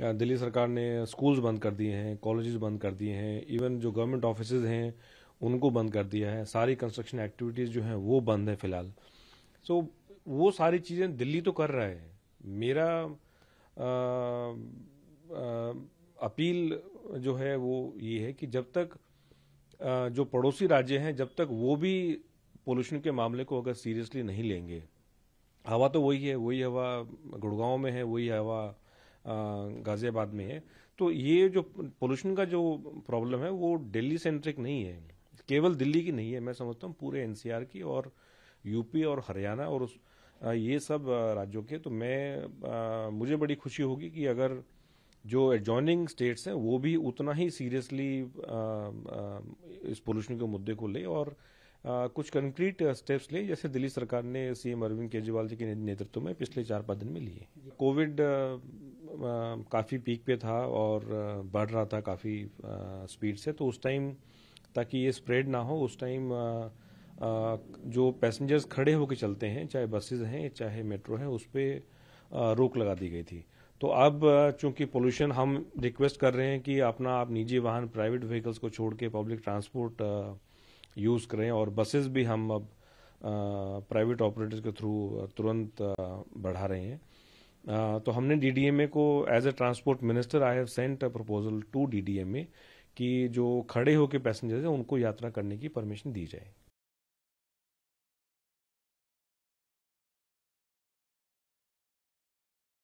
दिल्ली सरकार ने स्कूल्स बंद कर दिए हैं कॉलेजेस बंद कर दिए हैं इवन जो गवर्नमेंट ऑफिस हैं उनको बंद कर दिया है सारी कंस्ट्रक्शन एक्टिविटीज़ जो हैं वो बंद है फिलहाल सो so, वो सारी चीज़ें दिल्ली तो कर रहा है मेरा आ, आ, अपील जो है वो ये है कि जब तक आ, जो पड़ोसी राज्य हैं जब तक वो भी पोल्यूशन के मामले को अगर सीरियसली नहीं लेंगे हवा तो वही है वही हवा गुड़गांव में है वही हवा गाजियाबाद में है तो ये जो पोल्यूशन का जो प्रॉब्लम है वो दिल्ली सेंट्रिक नहीं है केवल दिल्ली की नहीं है मैं समझता हूँ पूरे एनसीआर की और यूपी और हरियाणा और उस ये सब राज्यों के तो मैं मुझे बड़ी खुशी होगी कि अगर जो एडजॉइनिंग स्टेट्स हैं वो भी उतना ही सीरियसली इस पोल्यूशन के मुद्दे को ले और आ, कुछ कंक्रीट स्टेप्स ले जैसे दिल्ली सरकार ने सीएम अरविंद केजरीवाल जी के नेतृत्व में पिछले चार पाँच दिन में लिए कोविड काफ़ी पीक पे था और बढ़ रहा था काफ़ी स्पीड से तो उस टाइम ताकि ये स्प्रेड ना हो उस टाइम जो पैसेंजर्स खड़े होकर चलते हैं चाहे बसेज हैं चाहे मेट्रो हैं उस पर रोक लगा दी गई थी तो अब चूंकि पोल्यूशन हम रिक्वेस्ट कर रहे हैं कि अपना आप निजी वाहन प्राइवेट व्हीकल्स को छोड़ के पब्लिक ट्रांसपोर्ट यूज़ करें और बसेस भी हम अब प्राइवेट ऑपरेटर्स के थ्रू तुरंत बढ़ा रहे हैं तो हमने डीडीएमए को as a transport minister I have sent a proposal to DDMA कि जो खड़े होकर पैसेंजर्स हैं उनको यात्रा करने की परमिशन दी जाए